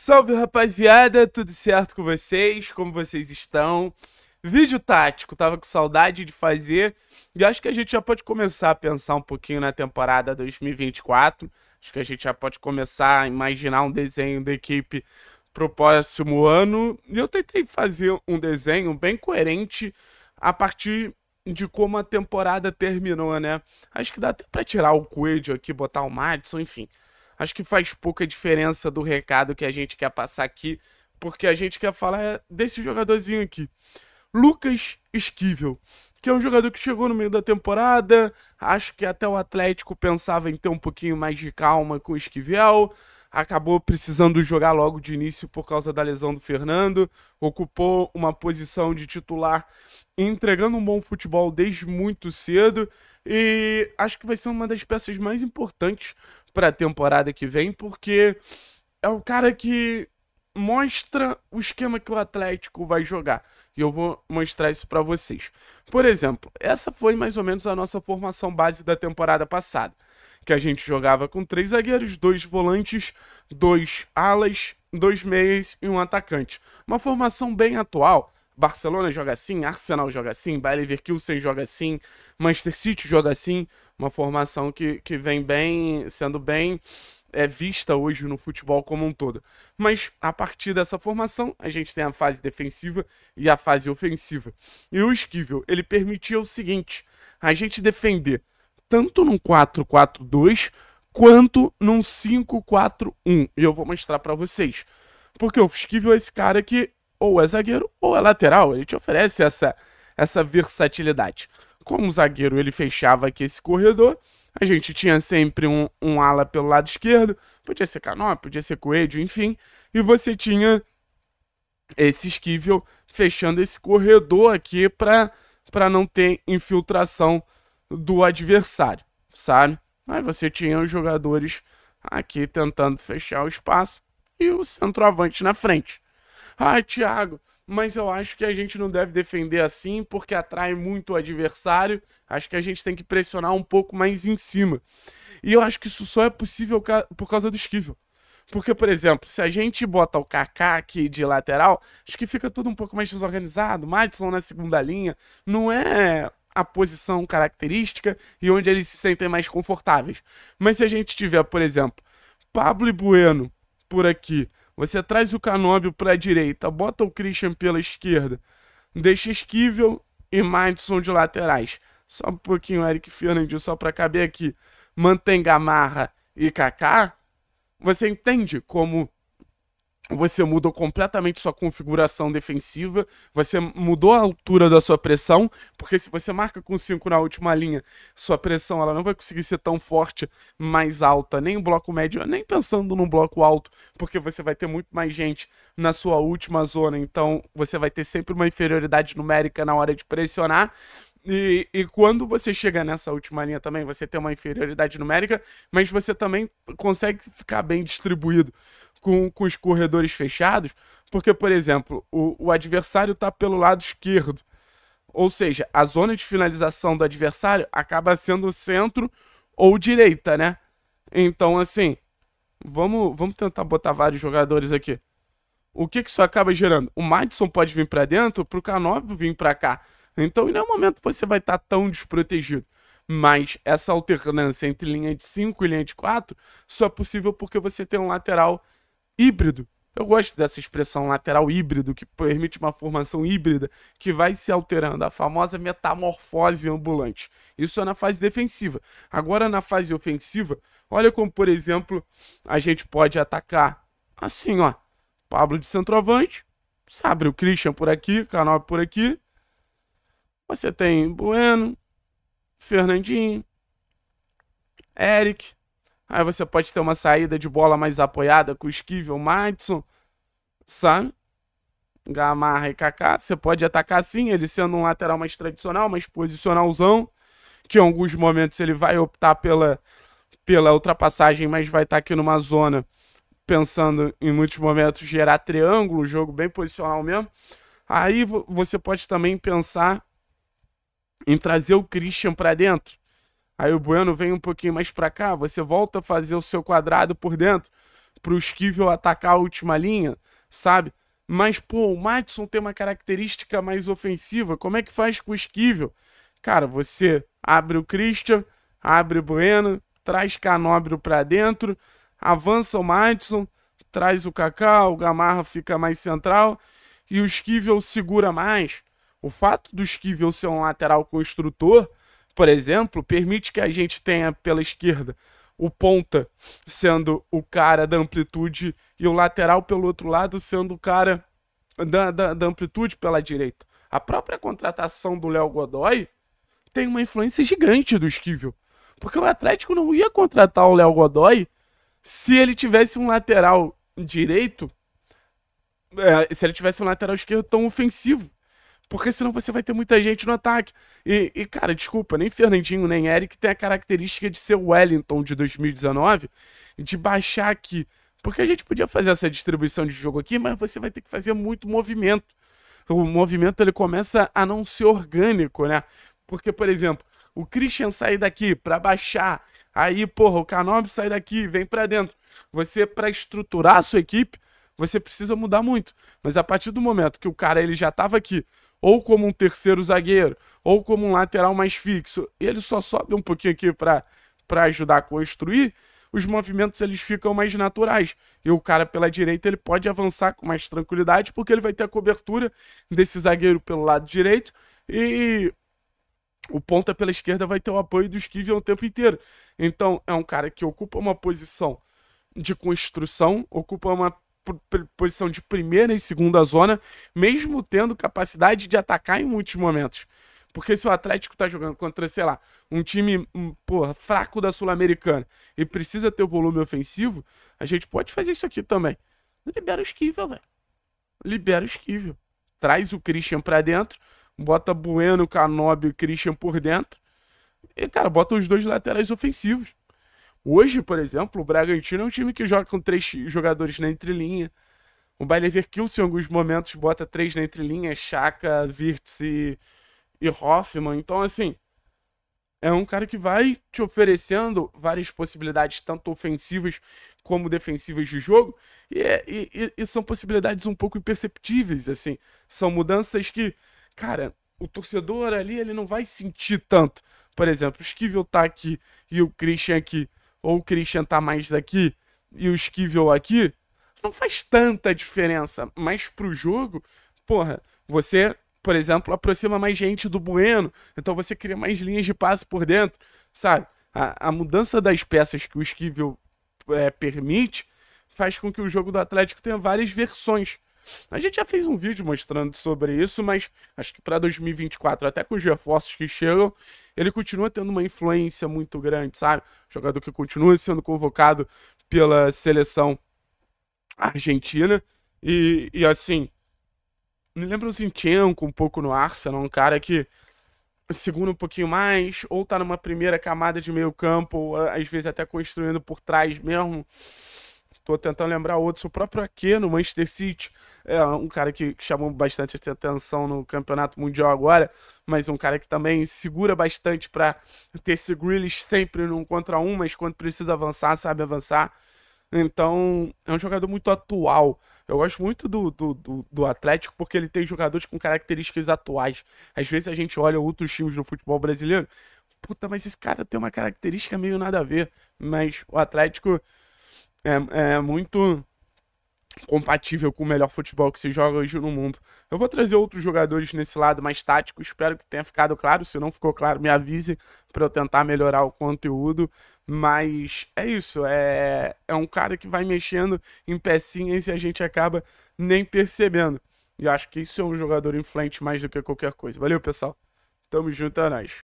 Salve rapaziada, tudo certo com vocês? Como vocês estão? Vídeo tático, tava com saudade de fazer e acho que a gente já pode começar a pensar um pouquinho na temporada 2024. Acho que a gente já pode começar a imaginar um desenho da equipe pro próximo ano. E eu tentei fazer um desenho bem coerente a partir de como a temporada terminou, né? Acho que dá até pra tirar o Coelho aqui, botar o Madison, enfim. Acho que faz pouca diferença do recado que a gente quer passar aqui, porque a gente quer falar desse jogadorzinho aqui. Lucas Esquivel, que é um jogador que chegou no meio da temporada, acho que até o Atlético pensava em ter um pouquinho mais de calma com o Esquivel, acabou precisando jogar logo de início por causa da lesão do Fernando, ocupou uma posição de titular, entregando um bom futebol desde muito cedo, e acho que vai ser uma das peças mais importantes a temporada que vem, porque é o cara que mostra o esquema que o Atlético vai jogar. E eu vou mostrar isso para vocês. Por exemplo, essa foi mais ou menos a nossa formação base da temporada passada, que a gente jogava com três zagueiros, dois volantes, dois alas, dois meias e um atacante. Uma formação bem atual, Barcelona joga assim, Arsenal joga assim, Bayern Leverkusen joga assim, Manchester City joga assim. Uma formação que, que vem bem, sendo bem é vista hoje no futebol como um todo. Mas a partir dessa formação, a gente tem a fase defensiva e a fase ofensiva. E o esquivel, ele permitia o seguinte: a gente defender tanto num 4-4-2 quanto num 5-4-1. E eu vou mostrar para vocês. Porque o esquivel é esse cara que ou é zagueiro ou é lateral. Ele te oferece essa, essa versatilidade. Como zagueiro, ele fechava aqui esse corredor. A gente tinha sempre um, um ala pelo lado esquerdo. Podia ser Canó, podia ser Coelho, enfim. E você tinha esse esquivel fechando esse corredor aqui para não ter infiltração do adversário, sabe? Aí você tinha os jogadores aqui tentando fechar o espaço e o centroavante na frente. Ah, Thiago, mas eu acho que a gente não deve defender assim porque atrai muito o adversário. Acho que a gente tem que pressionar um pouco mais em cima. E eu acho que isso só é possível por causa do esquivel. Porque, por exemplo, se a gente bota o Kaká aqui de lateral, acho que fica tudo um pouco mais desorganizado. Madison na segunda linha não é a posição característica e onde eles se sentem mais confortáveis. Mas se a gente tiver, por exemplo, Pablo e Bueno por aqui você traz o Canóbio para a direita, bota o Christian pela esquerda, deixa Esquivel e Madison de laterais. Só um pouquinho Eric Fernandes só para caber aqui. Mantém Gamarra e Kaká. Você entende como você mudou completamente sua configuração defensiva, você mudou a altura da sua pressão, porque se você marca com 5 na última linha, sua pressão ela não vai conseguir ser tão forte, mais alta, nem o bloco médio, nem pensando no bloco alto, porque você vai ter muito mais gente na sua última zona, então você vai ter sempre uma inferioridade numérica na hora de pressionar. E, e, quando você chega nessa última linha também, você tem uma inferioridade numérica, mas você também consegue ficar bem distribuído com, com os corredores fechados, porque, por exemplo, o, o adversário está pelo lado esquerdo. Ou seja, a zona de finalização do adversário acaba sendo centro ou direita, né? Então, assim, vamos, vamos tentar botar vários jogadores aqui. O que, que isso acaba gerando? O Madison pode vir para dentro, para o Canóbio vir para cá. Então, em nenhum momento você vai estar tá tão desprotegido. Mas essa alternância entre linha de 5 e linha de 4 só é possível porque você tem um lateral híbrido. Eu gosto dessa expressão lateral híbrido, que permite uma formação híbrida que vai se alterando, a famosa metamorfose ambulante. Isso é na fase defensiva. Agora, na fase ofensiva, olha como, por exemplo, a gente pode atacar assim, ó. Pablo de centroavante, abre o Christian por aqui, Canop por aqui. Você tem Bueno, Fernandinho, Eric, Aí ah, você pode ter uma saída de bola mais apoiada com o Esquivel, Madison, Sam, Gamarra e Kaká. Você pode atacar sim, ele sendo um lateral mais tradicional, mais posicionalzão, que em alguns momentos ele vai optar pela, pela ultrapassagem, mas vai estar tá aqui numa zona pensando em muitos momentos gerar triângulo, jogo bem posicional mesmo. Aí você pode também pensar em trazer o Christian para dentro. Aí o Bueno vem um pouquinho mais para cá, você volta a fazer o seu quadrado por dentro para o Esquivel atacar a última linha, sabe? Mas, pô, o Madison tem uma característica mais ofensiva. Como é que faz com o Esquivel? Cara, você abre o Christian, abre o Bueno, traz Canóbrio para dentro, avança o Madison, traz o Kaká, o Gamarra fica mais central e o Esquivel segura mais. O fato do Esquivel ser um lateral construtor por exemplo, permite que a gente tenha pela esquerda o ponta sendo o cara da amplitude e o lateral pelo outro lado sendo o cara da, da, da amplitude pela direita. A própria contratação do Léo Godoy tem uma influência gigante do Esquivel. Porque o Atlético não ia contratar o Léo Godoy se ele tivesse um lateral direito. É, se ele tivesse um lateral esquerdo tão ofensivo. Porque senão você vai ter muita gente no ataque. E, e, cara, desculpa, nem Fernandinho nem Eric tem a característica de ser o Wellington de 2019, de baixar aqui. Porque a gente podia fazer essa distribuição de jogo aqui, mas você vai ter que fazer muito movimento. O movimento ele começa a não ser orgânico, né? Porque, por exemplo, o Christian sai daqui para baixar, aí, porra, o Canobi sai daqui, vem para dentro. Você, para estruturar a sua equipe, você precisa mudar muito. Mas a partir do momento que o cara ele já tava aqui, ou como um terceiro zagueiro, ou como um lateral mais fixo. Ele só sobe um pouquinho aqui para ajudar a construir. Os movimentos eles ficam mais naturais. E o cara pela direita ele pode avançar com mais tranquilidade, porque ele vai ter a cobertura desse zagueiro pelo lado direito e o ponta pela esquerda vai ter o apoio do Esquivel o tempo inteiro. Então é um cara que ocupa uma posição de construção, ocupa uma posição de primeira e segunda zona, mesmo tendo capacidade de atacar em muitos momentos. Porque se o Atlético tá jogando contra, sei lá, um time, hum, porra, fraco da Sul-Americana e precisa ter o volume ofensivo, a gente pode fazer isso aqui também. Libera o esquivel, velho. Libera o esquivel. Traz o Christian pra dentro, bota Bueno, Canobi e Christian por dentro. E, cara, bota os dois laterais ofensivos. Hoje, por exemplo, o Bragantino é um time que joga com três jogadores na entrelinha. O Bayer que em alguns momentos, bota três na entrelinha, Chaka, Wirtz e, e Hoffman. Então, assim, é um cara que vai te oferecendo várias possibilidades, tanto ofensivas como defensivas de jogo. É, e, e, e são possibilidades um pouco imperceptíveis, assim. São mudanças que, cara, o torcedor ali ele não vai sentir tanto. Por exemplo, o Esquivel tá aqui e o Christian aqui ou o Christian tá mais aqui e o Esquivel aqui, não faz tanta diferença. Mas pro jogo, porra, você, por exemplo, aproxima mais gente do Bueno, então você cria mais linhas de passe por dentro, sabe? A, a mudança das peças que o Esquivel é, permite faz com que o jogo do Atlético tenha várias versões. A gente já fez um vídeo mostrando sobre isso, mas acho que para 2024, até com os reforços que chegam, ele continua tendo uma influência muito grande, sabe? Jogador que continua sendo convocado pela seleção argentina. E, e assim, me lembra o Zinchenko um pouco no Arsenal, um cara que segura um pouquinho mais, ou tá numa primeira camada de meio campo, às vezes até construindo por trás mesmo. Tô tentando lembrar outros. O próprio Ake no Manchester City é um cara que, chamou bastante atenção no Campeonato Mundial agora, mas um cara que também segura bastante para ter esse Grealish sempre num contra um, mas quando precisa avançar, sabe avançar. Então, é um jogador muito atual. Eu gosto muito do, do, do, do, Atlético porque ele tem jogadores com características atuais. Às vezes a gente olha outros times no futebol brasileiro. Puta, mas esse cara tem uma característica meio nada a ver. Mas o Atlético é, é muito compatível com o melhor futebol que se joga hoje no mundo. Eu vou trazer outros jogadores nesse lado mais tático, espero que tenha ficado claro. Se não ficou claro, me avise para eu tentar melhorar o conteúdo. Mas é isso, é, é um cara que vai mexendo em pecinhas e a gente acaba nem percebendo. E acho que isso é um jogador influente mais do que qualquer coisa. Valeu, pessoal. Tamo junto, é nóis.